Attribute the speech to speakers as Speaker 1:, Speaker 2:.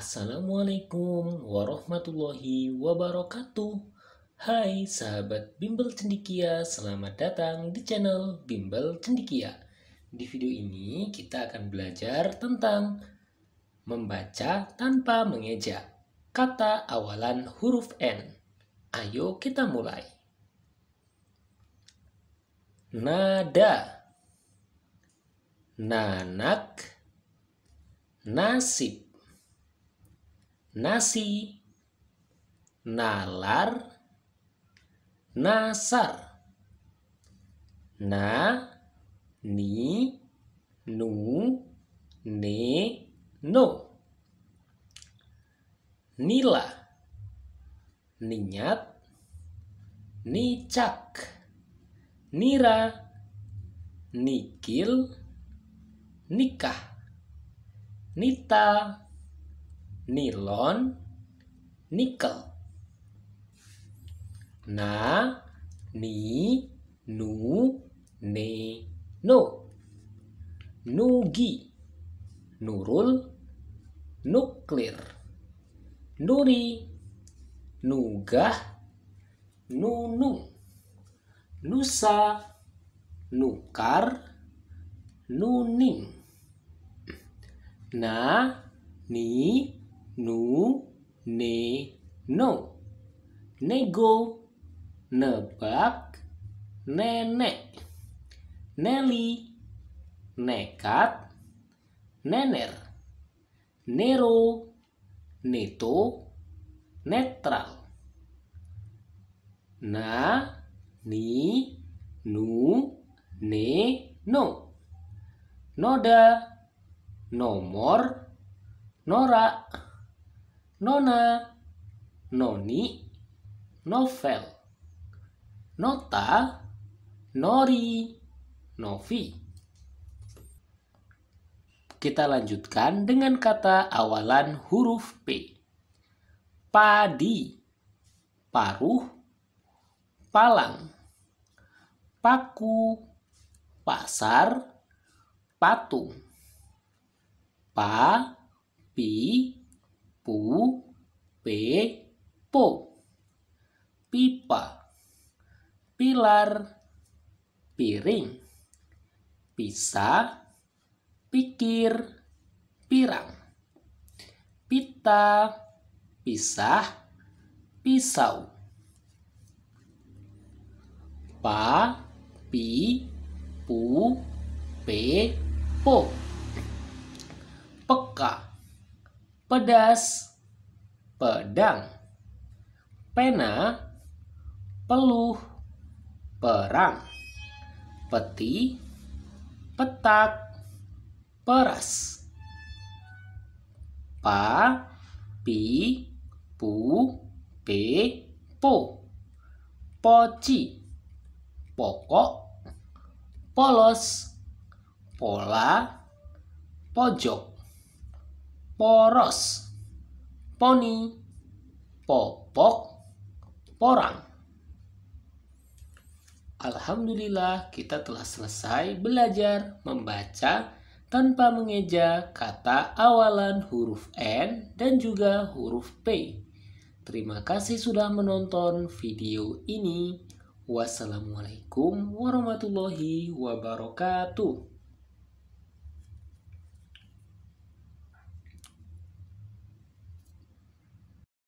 Speaker 1: Assalamualaikum warahmatullahi wabarakatuh Hai sahabat Bimbel Cendikia, selamat datang di channel Bimbel Cendikia Di video ini kita akan belajar tentang Membaca tanpa mengeja Kata awalan huruf N Ayo kita mulai Nada Nanak Nasib nasi, nalar, nasar. Na, ni, nu, ne, no. Nila, ninyat, nicak, nira, nikil, nikah, nita, nilon, nikel. Na, ni, nu, ne, no. Nugi, nurul, nuklir. Nuri, nugah, nunung. Nusa, nukar, nuning. Na, ni, nego, nebak, nenek, neli, nekat, nener, nero, neto, netral. Na, ni, nu, ne, no. Noda, nomor, norak, nona, noni, novel, nota, nori, novi. Kita lanjutkan dengan kata awalan huruf P. Padi, paruh, palang, paku, pasar, patung. Pa, pi, pu, pilar, piring, pisa, pikir, pirang, pita, pisah, pisau. Pa, pi, pu, pe, po. Peka, pedas, pedang, pena, peluh, perang, peti, petak, peras. Pa, pi, pu, pe, po. Poci, pokok, polos, pola, pojok, poros, poni, popok, porang. Alhamdulillah kita telah selesai belajar membaca tanpa mengeja kata awalan huruf N dan juga huruf P. Terima kasih sudah menonton video ini. Wassalamualaikum warahmatullahi wabarakatuh.